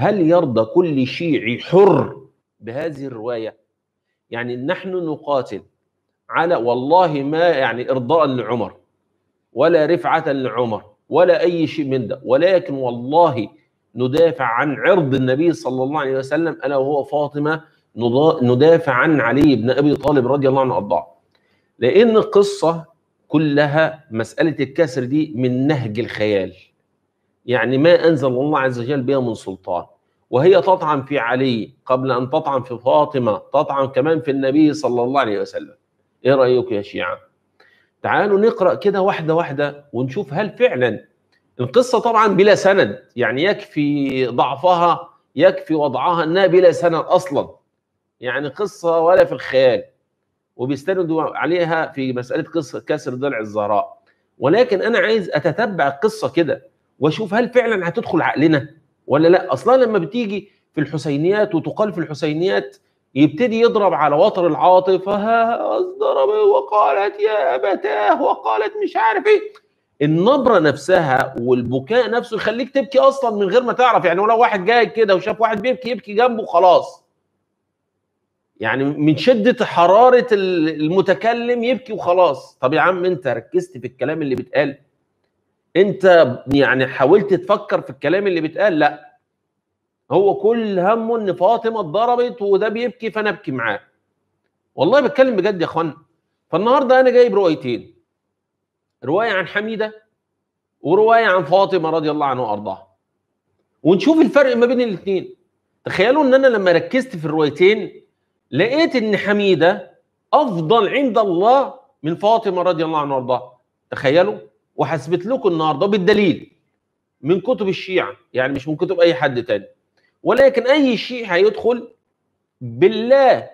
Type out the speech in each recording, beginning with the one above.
هل يرضى كل شيعي حر بهذه الروايه يعني نحن نقاتل على والله ما يعني ارضاء لعمر ولا رفعه لعمر ولا اي شيء من ده ولكن والله ندافع عن عرض النبي صلى الله عليه وسلم الا وهو فاطمه ندافع عن علي بن ابي طالب رضي الله عنه ارضاه لان القصه كلها مساله الكسر دي من نهج الخيال يعني ما أنزل الله عز وجل بها من سلطان وهي تطعن في علي قبل أن تطعن في فاطمة تطعن كمان في النبي صلى الله عليه وسلم إيه رأيك يا شيعة؟ تعالوا نقرأ كده واحدة واحدة ونشوف هل فعلا القصة طبعا بلا سند يعني يكفي ضعفها يكفي وضعها أنها بلا سند أصلا يعني قصة ولا في الخيال وبيستندوا عليها في مسألة قصة كسر ضلع الزهراء ولكن أنا عايز أتتبع القصة كده واشوف هل فعلا هتدخل عقلنا ولا لا اصلا لما بتيجي في الحسينيات وتقال في الحسينيات يبتدي يضرب على وتر العاطفه ضرب وقالت يا ابتاه وقالت مش عارف ايه النبره نفسها والبكاء نفسه يخليك تبكي اصلا من غير ما تعرف يعني ولو واحد جاي كده وشاف واحد بيبكي يبكي جنبه خلاص يعني من شده حراره المتكلم يبكي وخلاص طب يا عم انت ركزت في الكلام اللي بيتقال انت يعني حاولت تفكر في الكلام اللي بيتقال لا هو كل همه ان فاطمه اتضربت وده بيبكي فانا ابكي معاه والله بتكلم بجد يا اخوانا فالنهارده انا جايب روايتين روايه عن حميده وروايه عن فاطمه رضي الله عنها وارضاها ونشوف الفرق ما بين الاثنين تخيلوا ان انا لما ركزت في الروايتين لقيت ان حميده افضل عند الله من فاطمه رضي الله عنها وارضاها تخيلوا وهثبت لكم النهارده بالدليل من كتب الشيعه يعني مش من كتب اي حد تاني ولكن اي شيعي هيدخل بالله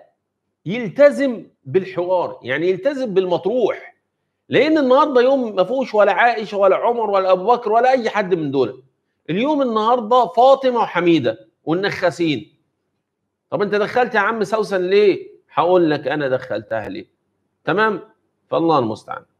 يلتزم بالحوار يعني يلتزم بالمطروح لان النهارده يوم ما فيهوش ولا عائشه ولا عمر ولا ابو بكر ولا اي حد من دول اليوم النهارده فاطمه وحميده والنخاسين طب انت دخلت يا عم سوسن ليه هقول لك انا دخلتها ليه تمام فالله المستعان